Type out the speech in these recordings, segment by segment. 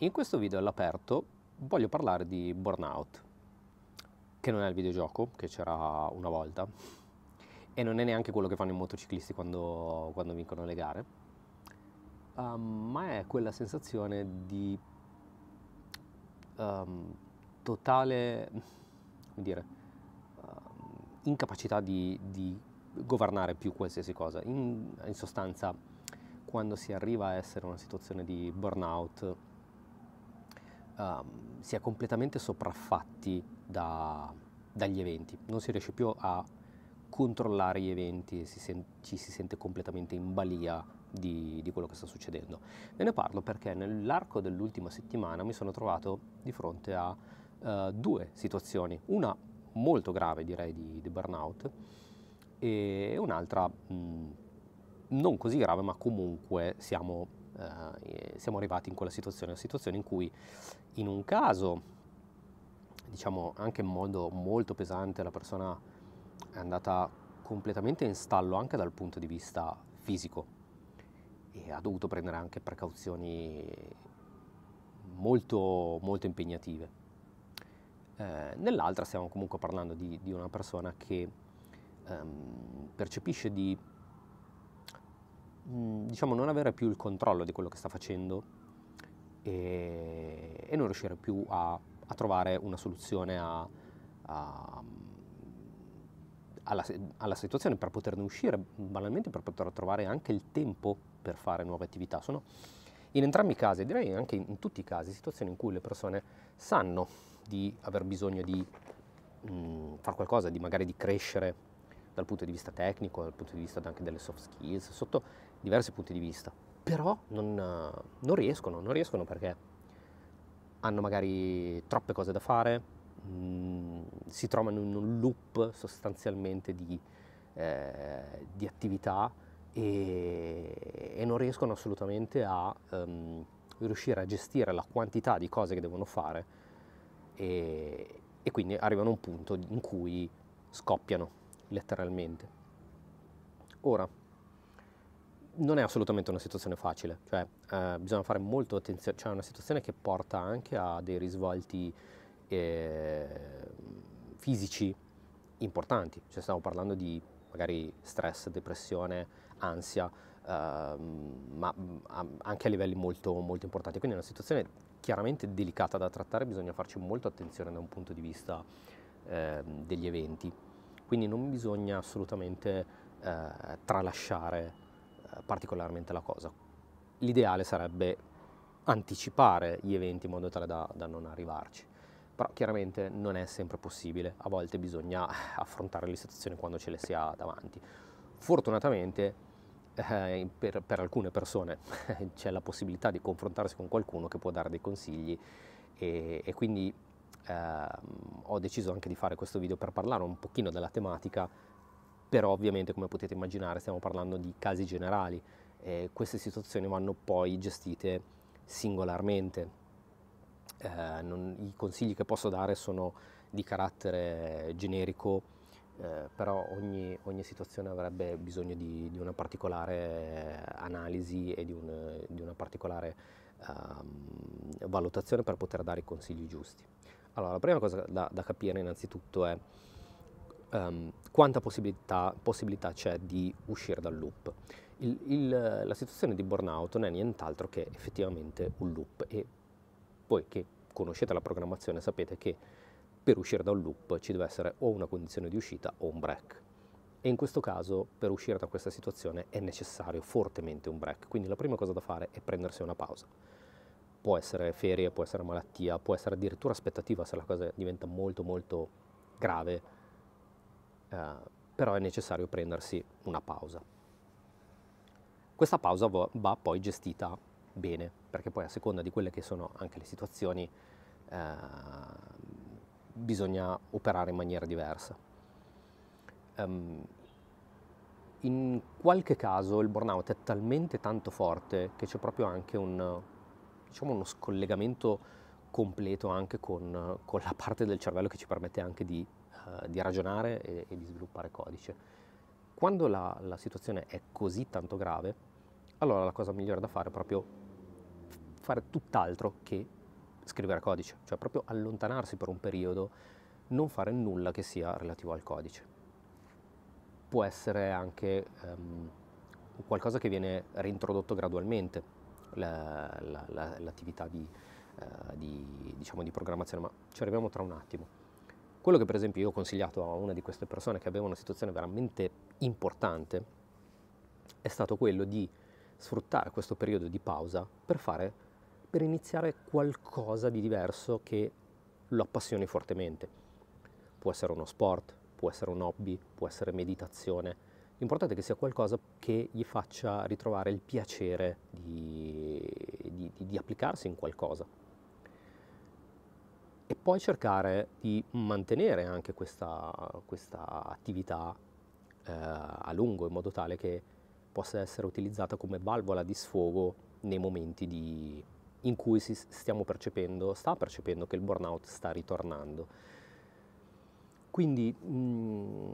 In questo video all'aperto voglio parlare di Burnout, che non è il videogioco che c'era una volta e non è neanche quello che fanno i motociclisti quando, quando vincono le gare, um, ma è quella sensazione di um, totale dire, um, incapacità di, di, governare più qualsiasi cosa. In, in sostanza, quando si arriva a essere in una situazione di burnout, um, si è completamente sopraffatti da, dagli eventi, non si riesce più a controllare gli eventi e si ci si sente completamente in balia di, di, quello che sta succedendo. Ve ne parlo perché nell'arco dell'ultima settimana mi sono trovato di fronte a uh, due situazioni, una molto grave direi di, di burnout e un'altra mh, mm, non così grave ma comunque siamo eh, siamo arrivati in quella situazione, una situazione in cui in un caso, diciamo anche in modo molto pesante, la persona è andata completamente in stallo anche dal punto di vista fisico e ha dovuto prendere anche precauzioni molto, molto impegnative. Eh, nell'altra stiamo comunque parlando di, di una persona che ehm, percepisce di diciamo, non avere più il controllo di quello che sta facendo e, e non riuscire più a, a trovare una soluzione a, a, alla, alla, situazione per poterne uscire, banalmente per poter trovare anche il tempo per fare nuove attività. Sono in entrambi i casi, direi anche in, tutti i casi, situazioni in cui le persone sanno di aver bisogno di mh, fare qualcosa, di magari di crescere dal punto di vista tecnico, dal punto di vista anche delle soft skills, sotto diversi punti di vista, però non, eh, non riescono, non riescono perché hanno magari troppe cose da fare, mh, mm, si trovano in un loop sostanzialmente di, eh, di attività e, e, non riescono assolutamente a um, riuscire a gestire la quantità di cose che devono fare e, e quindi arrivano a un punto in cui scoppiano letteralmente. Ora, non è assolutamente una situazione facile, cioè eh, bisogna fare molto attenzione, cioè è una situazione che porta anche a dei risvolti eh, fisici importanti, cioè stiamo parlando di magari stress, depressione, ansia, eh, ma anche a livelli molto, molto importanti, quindi è una situazione chiaramente delicata da trattare, bisogna farci molto attenzione da un punto di vista ehm, degli eventi. Quindi non bisogna assolutamente eh, tralasciare eh, particolarmente la cosa. L'ideale sarebbe anticipare gli eventi in modo tale da, da non arrivarci però chiaramente non è sempre possibile, a volte bisogna eh, affrontare le situazioni quando ce le si ha davanti. Fortunatamente eh, per, per, alcune persone c'è la possibilità di confrontarsi con qualcuno che può dare dei consigli e, e quindi eh, ho deciso anche di fare questo video per parlare un pochino della tematica, però ovviamente come potete immaginare stiamo parlando di casi generali e queste situazioni vanno poi gestite singolarmente. Eh, non, I consigli che posso dare sono di carattere generico, eh, però ogni, ogni, situazione avrebbe bisogno di, di una particolare analisi e di, un, di una particolare um, valutazione per poter dare i consigli giusti. Allora, la prima cosa da, da capire innanzitutto è um, quanta possibilità, possibilità, c'è di uscire dal loop. Il, il, la situazione di burnout non è nient'altro che effettivamente un loop e voi che conoscete la programmazione sapete che per uscire da un loop ci deve essere o una condizione di uscita o un break. E in questo caso per uscire da questa situazione è necessario fortemente un break, quindi la prima cosa da fare è prendersi una pausa può essere ferie, può essere malattia, può essere addirittura aspettativa se la cosa diventa molto molto grave, eh, però è necessario prendersi una pausa. Questa pausa va poi gestita bene, perché poi a seconda di quelle che sono anche le situazioni eh, bisogna operare in maniera diversa. Um, in qualche caso il burnout è talmente tanto forte che c'è proprio anche un, diciamo, uno scollegamento completo anche con, con, la parte del cervello che ci permette anche di, uh, di ragionare e, e, di sviluppare codice. Quando la, la situazione è così tanto grave, allora la cosa migliore da fare è proprio fare tutt'altro che scrivere codice, cioè proprio allontanarsi per un periodo, non fare nulla che sia relativo al codice. Può essere anche um, qualcosa che viene reintrodotto gradualmente, la, la, la, l'attività di, eh, di, diciamo, di programmazione, ma ci arriviamo tra un attimo. Quello che per esempio io ho consigliato a una di queste persone che aveva una situazione veramente importante è stato quello di sfruttare questo periodo di pausa per, fare, per iniziare qualcosa di diverso che lo appassioni fortemente. Può essere uno sport, può essere un hobby, può essere meditazione. L'importante è che sia qualcosa che gli faccia ritrovare il piacere di, di, applicarsi in qualcosa. E poi cercare di mantenere anche questa, questa attività eh, a lungo in modo tale che possa essere utilizzata come valvola di sfogo nei momenti di, in cui stiamo percependo, sta percependo che il burnout sta ritornando. Quindi mh, mm,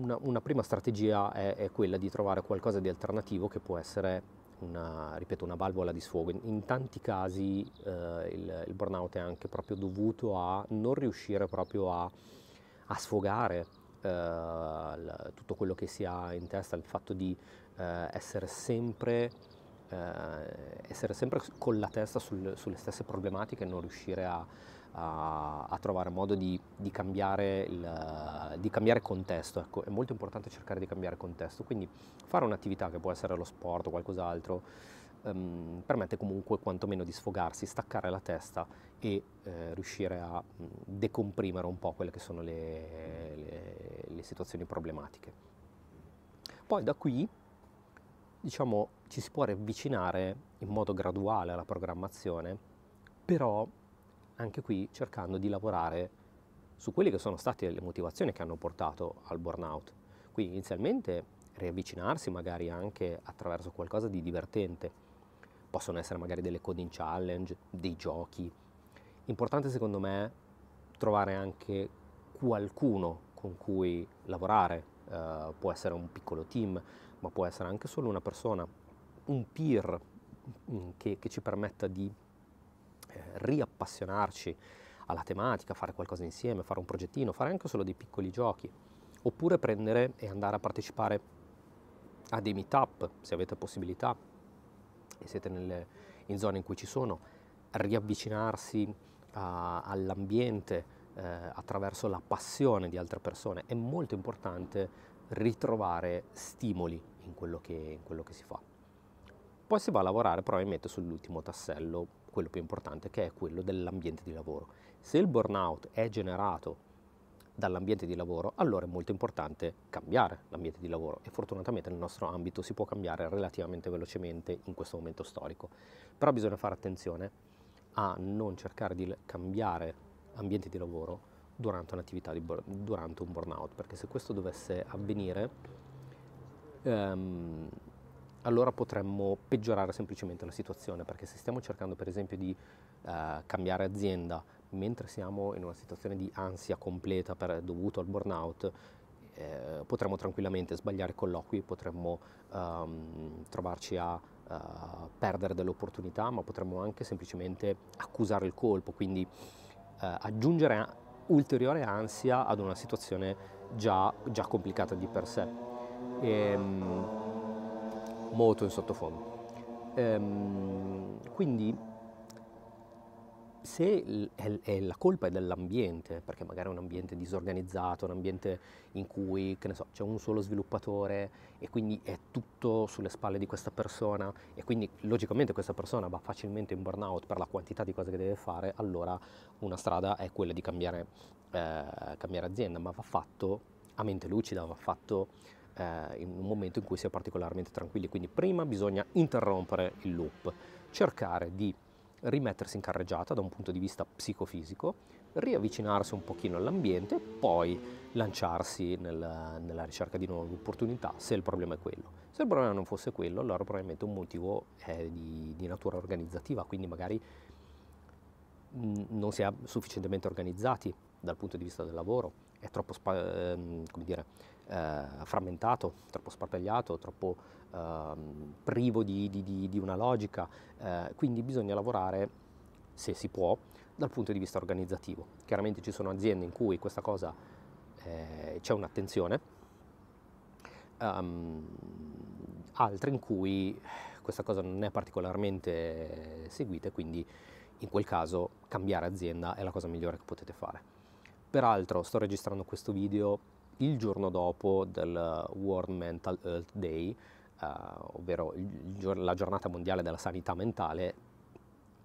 una, una, prima strategia è, è, quella di trovare qualcosa di alternativo che può essere una, ripeto, una valvola di sfogo. In, in tanti casi eh, il, il, burnout è anche proprio dovuto a non riuscire proprio a, a sfogare eh, tutto quello che si ha in testa, il fatto di eh, essere sempre eh, essere sempre con la testa sul, sulle stesse problematiche e non riuscire a, a, a trovare modo di, di, cambiare il, di, cambiare contesto, ecco, è molto importante cercare di cambiare contesto, quindi fare un'attività che può essere lo sport o qualcos'altro ehm, permette comunque quantomeno di sfogarsi, staccare la testa e eh, riuscire a mm, decomprimere un po' quelle che sono le, le, le situazioni problematiche. Poi da qui diciamo, ci si può riavvicinare in modo graduale alla programmazione, però anche qui cercando di lavorare su quelle che sono state le motivazioni che hanno portato al burnout. Quindi inizialmente riavvicinarsi magari anche attraverso qualcosa di divertente. Possono essere magari delle coding challenge, dei giochi. Importante secondo me trovare anche qualcuno con cui lavorare, uh, può essere un piccolo team, ma può essere anche solo una persona, un peer mm, che, che ci permetta di eh, riappassionarci alla tematica, fare qualcosa insieme, fare un progettino, fare anche solo dei piccoli giochi, oppure prendere e andare a partecipare a dei meetup se avete possibilità e siete nelle, in zone in cui ci sono, riavvicinarsi all'ambiente eh, attraverso la passione di altre persone. È molto importante ritrovare stimoli in quello che, in quello che si fa. Poi si va a lavorare probabilmente sull'ultimo tassello quello più importante che è quello dell'ambiente di lavoro. Se il burnout è generato dall'ambiente di lavoro, allora è molto importante cambiare l'ambiente di lavoro e fortunatamente nel nostro ambito si può cambiare relativamente velocemente in questo momento storico. Però bisogna fare attenzione a non cercare di cambiare ambiente di lavoro durante un'attività, durante un burnout, perché se questo dovesse avvenire, ehm, allora potremmo peggiorare semplicemente la situazione, perché se stiamo cercando per esempio di eh, cambiare azienda mentre siamo in una situazione di ansia completa per, dovuto al burnout, eh, potremmo tranquillamente sbagliare colloqui, potremmo ehm, trovarci a eh, perdere delle opportunità, ma potremmo anche semplicemente accusare il colpo, quindi eh, aggiungere a, ulteriore ansia ad una situazione già, già complicata di per sé. E, ehm, molto in sottofondo. Ehm, quindi se la colpa è dell'ambiente, perché magari è un ambiente disorganizzato, un ambiente in cui so, c'è un solo sviluppatore e quindi è tutto sulle spalle di questa persona e quindi logicamente questa persona va facilmente in burnout per la quantità di cose che deve fare, allora una strada è quella di cambiare, eh, cambiare azienda, ma va fatto a mente lucida, va fatto eh, in un momento in cui si è particolarmente tranquilli. Quindi prima bisogna interrompere il loop, cercare di rimettersi in carreggiata da un punto di vista psicofisico, riavvicinarsi un pochino all'ambiente, poi lanciarsi nel, nella ricerca di nuove opportunità se il problema è quello. Se il problema non fosse quello, allora probabilmente un motivo è di, di natura organizzativa, quindi magari mm, non si è sufficientemente organizzati dal punto di vista del lavoro, è troppo, spa- ehm, come dire, eh, frammentato, troppo sparpagliato, troppo eh, privo di, di, di, una logica, eh, quindi bisogna lavorare, se si può, dal punto di vista organizzativo. Chiaramente ci sono aziende in cui questa cosa eh, c'è un'attenzione, um, altre in cui questa cosa non è particolarmente seguita quindi in quel caso cambiare azienda è la cosa migliore che potete fare. Peraltro sto registrando questo video il giorno dopo del World Mental Health Day, eh, ovvero il, la giornata mondiale della sanità mentale,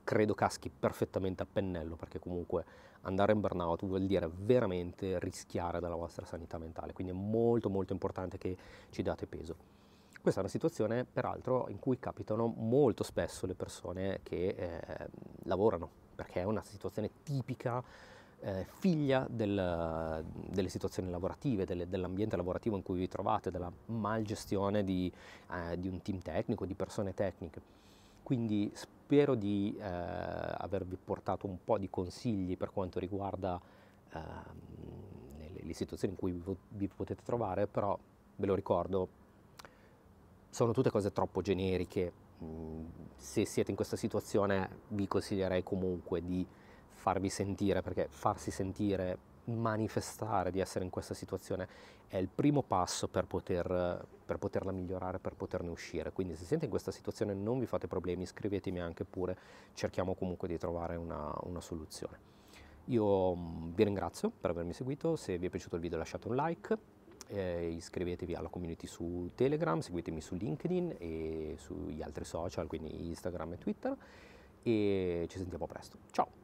credo caschi perfettamente a pennello perché comunque andare in burnout vuol dire veramente rischiare della vostra sanità mentale, quindi è molto molto importante che ci date peso. Questa è una situazione peraltro in cui capitano molto spesso le persone che eh, lavorano, perché è una situazione tipica eh, figlia del, delle situazioni lavorative, delle, dell'ambiente lavorativo in cui vi trovate, della malgestione di, eh, di, un team tecnico, di persone tecniche. Quindi spero di eh, avervi portato un po' di consigli per quanto riguarda ehm, le, le situazioni in cui vi, vi potete trovare, però ve lo ricordo, sono tutte cose troppo generiche. Mm, se siete in questa situazione vi consiglierei comunque di farvi sentire, perché farsi sentire, manifestare di essere in questa situazione è il primo passo per, poter, per poterla migliorare, per poterne uscire. Quindi se siete in questa situazione non vi fate problemi, scrivetemi anche pure, cerchiamo comunque di trovare una, una soluzione. Io mm, vi ringrazio per avermi seguito, se vi è piaciuto il video lasciate un like, eh, iscrivetevi alla community su Telegram, seguitemi su LinkedIn e sugli altri social, quindi Instagram e Twitter e ci sentiamo presto. Ciao!